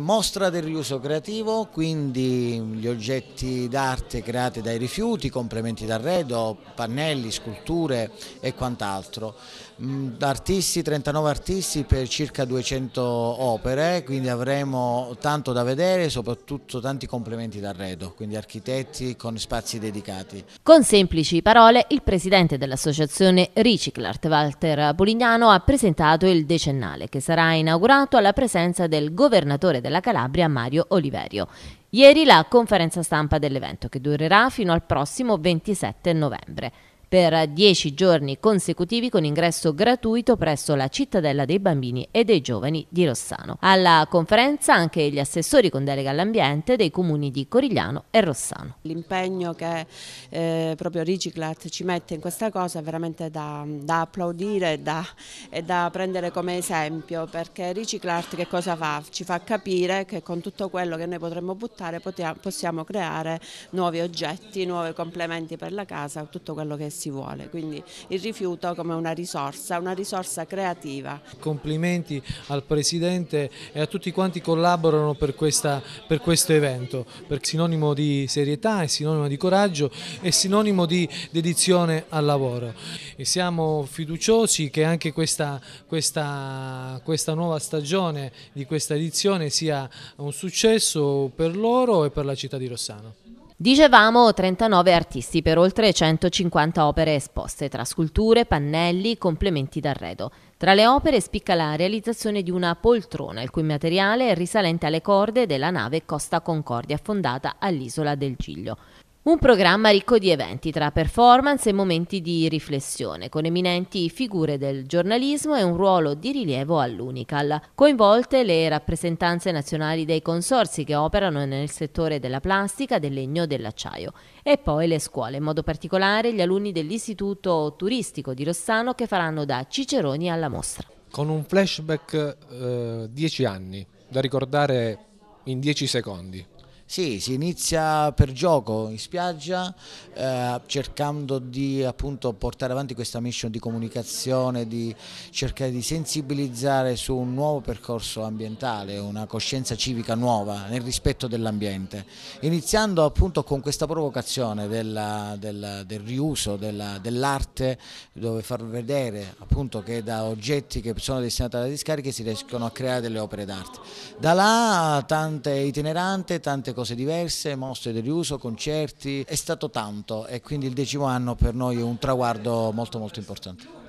Mostra del riuso creativo, quindi gli oggetti d'arte creati dai rifiuti, complementi d'arredo, pannelli, sculture e quant'altro. Mm, artisti, 39 artisti per circa 200 opere, quindi avremo tanto da vedere, soprattutto tanti complementi d'arredo, quindi architetti con spazi dedicati. Con semplici parole, il presidente dell'associazione Riciclart, Walter Polignano, ha presentato il decennale che sarà inaugurato alla presenza del governatore della della Calabria Mario Oliverio. Ieri la conferenza stampa dell'evento che durerà fino al prossimo 27 novembre per 10 giorni consecutivi con ingresso gratuito presso la cittadella dei bambini e dei giovani di Rossano. Alla conferenza anche gli assessori con delega all'ambiente dei comuni di Corigliano e Rossano. L'impegno che eh, proprio Riciclat ci mette in questa cosa è veramente da, da applaudire e da, e da prendere come esempio perché Riciclat che cosa fa? Ci fa capire che con tutto quello che noi potremmo buttare possiamo creare nuovi oggetti, nuovi complementi per la casa, tutto quello che si si vuole, quindi il rifiuto come una risorsa, una risorsa creativa. Complimenti al Presidente e a tutti quanti collaborano per, questa, per questo evento, perché sinonimo di serietà, è sinonimo di coraggio, e sinonimo di dedizione al lavoro. E siamo fiduciosi che anche questa, questa, questa nuova stagione di questa edizione sia un successo per loro e per la città di Rossano. Dicevamo 39 artisti per oltre 150 opere esposte, tra sculture, pannelli, complementi d'arredo. Tra le opere spicca la realizzazione di una poltrona, il cui materiale è risalente alle corde della nave Costa Concordia affondata all'isola del Giglio. Un programma ricco di eventi tra performance e momenti di riflessione, con eminenti figure del giornalismo e un ruolo di rilievo all'Unical. Coinvolte le rappresentanze nazionali dei consorsi che operano nel settore della plastica, del legno e dell'acciaio. E poi le scuole, in modo particolare gli alunni dell'Istituto Turistico di Rossano che faranno da Ciceroni alla mostra. Con un flashback 10 eh, anni, da ricordare in dieci secondi. Sì, si inizia per gioco in spiaggia eh, cercando di appunto, portare avanti questa mission di comunicazione, di cercare di sensibilizzare su un nuovo percorso ambientale, una coscienza civica nuova nel rispetto dell'ambiente, iniziando appunto con questa provocazione della, della, del riuso dell'arte dove far vedere appunto, che da oggetti che sono destinati alla discarica si riescono a creare delle opere d'arte. Da là tante itineranti, tante cose diverse, mostre di riuso, concerti, è stato tanto e quindi il decimo anno per noi è un traguardo molto molto importante.